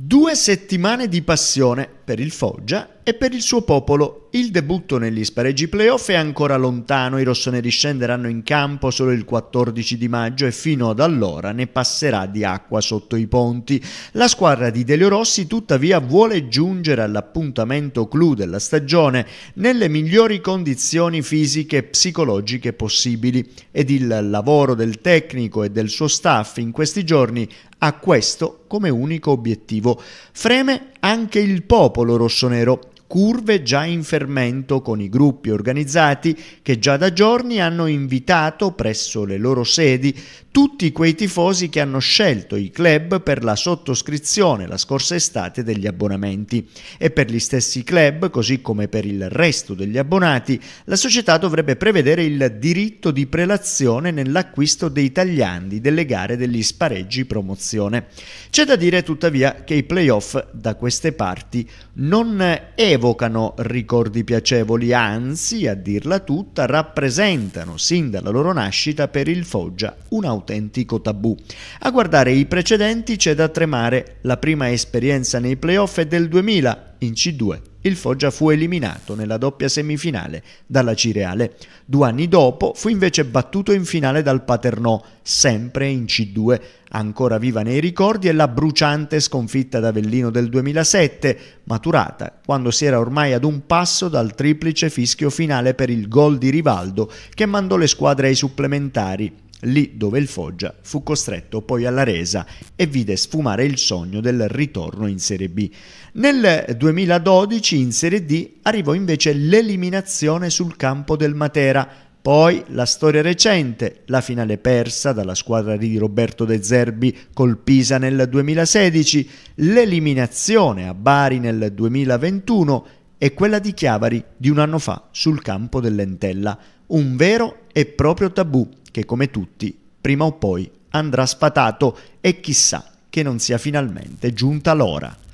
Due settimane di passione per il Foggia e per il suo popolo. Il debutto negli spareggi playoff è ancora lontano, i rossoneri scenderanno in campo solo il 14 di maggio e fino ad allora ne passerà di acqua sotto i ponti. La squadra di Delio Rossi tuttavia vuole giungere all'appuntamento clou della stagione nelle migliori condizioni fisiche e psicologiche possibili ed il lavoro del tecnico e del suo staff in questi giorni ha questo come unico obiettivo. Freme anche il popolo lo rosso-nero curve già in fermento con i gruppi organizzati che già da giorni hanno invitato presso le loro sedi tutti quei tifosi che hanno scelto i club per la sottoscrizione la scorsa estate degli abbonamenti e per gli stessi club, così come per il resto degli abbonati, la società dovrebbe prevedere il diritto di prelazione nell'acquisto dei tagliandi delle gare degli spareggi promozione. C'è da dire tuttavia che i playoff da queste parti non evolvono evocano ricordi piacevoli, anzi, a dirla tutta, rappresentano sin dalla loro nascita per il Foggia un autentico tabù. A guardare i precedenti c'è da tremare la prima esperienza nei playoff è del 2000 in C2 il Foggia fu eliminato nella doppia semifinale dalla Cireale. Due anni dopo fu invece battuto in finale dal Paternò, sempre in C2. Ancora viva nei ricordi è la bruciante sconfitta d'Avellino del 2007, maturata quando si era ormai ad un passo dal triplice fischio finale per il gol di Rivaldo che mandò le squadre ai supplementari lì dove il Foggia fu costretto poi alla resa e vide sfumare il sogno del ritorno in Serie B. Nel 2012 in Serie D arrivò invece l'eliminazione sul campo del Matera, poi la storia recente, la finale persa dalla squadra di Roberto De Zerbi col Pisa nel 2016, l'eliminazione a Bari nel 2021 e quella di Chiavari di un anno fa sul campo dell'Entella un vero e proprio tabù che come tutti, prima o poi, andrà sfatato e chissà che non sia finalmente giunta l'ora.